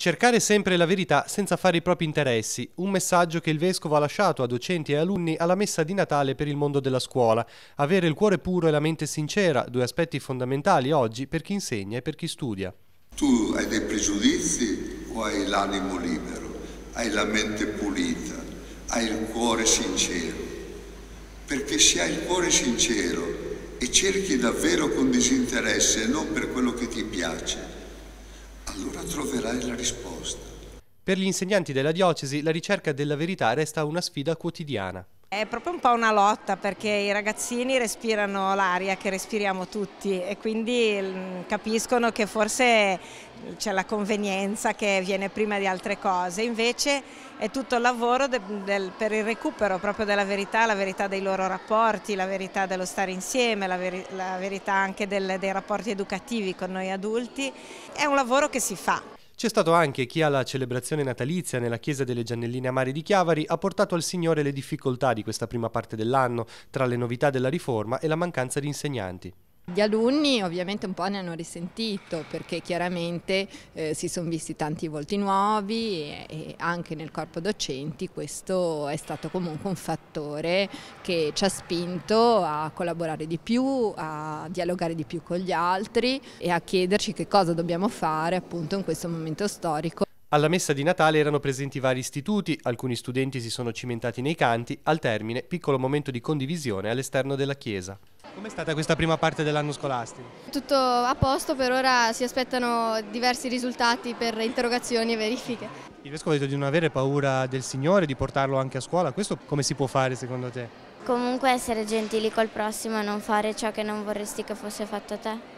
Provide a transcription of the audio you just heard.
Cercare sempre la verità senza fare i propri interessi, un messaggio che il vescovo ha lasciato a docenti e alunni alla messa di Natale per il mondo della scuola. Avere il cuore puro e la mente sincera, due aspetti fondamentali oggi per chi insegna e per chi studia. Tu hai dei pregiudizi o hai l'animo libero? Hai la mente pulita? Hai il cuore sincero? Perché se hai il cuore sincero e cerchi davvero con disinteresse, e non per quello che ti piace, allora troverai la risposta. Per gli insegnanti della diocesi la ricerca della verità resta una sfida quotidiana. È proprio un po' una lotta perché i ragazzini respirano l'aria che respiriamo tutti e quindi mm, capiscono che forse c'è la convenienza che viene prima di altre cose, invece è tutto il lavoro del, del, per il recupero proprio della verità, la verità dei loro rapporti, la verità dello stare insieme, la, veri, la verità anche del, dei rapporti educativi con noi adulti, è un lavoro che si fa. C'è stato anche chi alla celebrazione natalizia nella chiesa delle Giannelline Amari di Chiavari ha portato al Signore le difficoltà di questa prima parte dell'anno, tra le novità della riforma e la mancanza di insegnanti. Gli alunni ovviamente un po' ne hanno risentito perché chiaramente eh, si sono visti tanti volti nuovi e, e, anche nel corpo docenti questo è stato comunque un fattore che ci ha spinto a collaborare di più, a dialogare di più con gli altri e a chiederci che cosa dobbiamo fare appunto in questo momento storico. Alla messa di Natale erano presenti vari istituti, alcuni studenti si sono cimentati nei canti, al termine piccolo momento di condivisione all'esterno della chiesa. Com'è stata questa prima parte dell'anno scolastico? Tutto a posto, per ora si aspettano diversi risultati per interrogazioni e verifiche. Il Vescovo ha detto di non avere paura del Signore, di portarlo anche a scuola, questo come si può fare secondo te? Comunque essere gentili col prossimo e non fare ciò che non vorresti che fosse fatto a te.